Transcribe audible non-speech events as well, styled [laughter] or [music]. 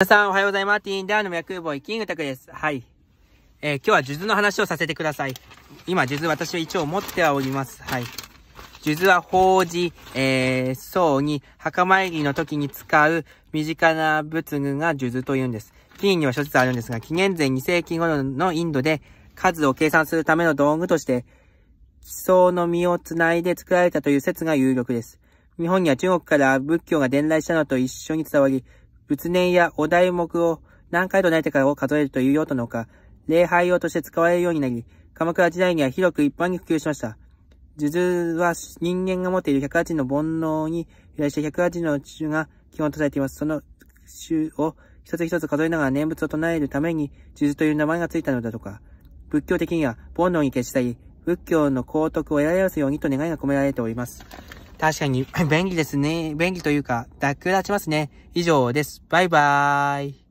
皆さんおはようございます。ティーンダーの脈ボーイ、キングタクです。はい。えー、今日は数図の話をさせてください。今、数図私は一応持ってはおります。はい。数は法事、えー、に墓参りの時に使う身近な仏具が数図というんです。ティーンには諸説あるんですが、紀元前2世紀頃のインドで数を計算するための道具として、奇想の実を繋いで作られたという説が有力です。日本には中国から仏教が伝来したのと一緒に伝わり、仏念やお題目を何回と唱いてかを数えるという用途のほか、礼拝用として使われるようになり、鎌倉時代には広く一般に普及しました。呪術は人間が持っている108の煩悩に由来した108の種が基本とされています。その種を一つ一つ数えながら念仏を唱えるために呪術という名前がついたのだとか、仏教的には煩悩に徹したり、仏教の高徳を得られますようにと願いが込められております。確かに [laughs] 便利ですね。便利というか、楽立ちますね。以上です。バイバーイ。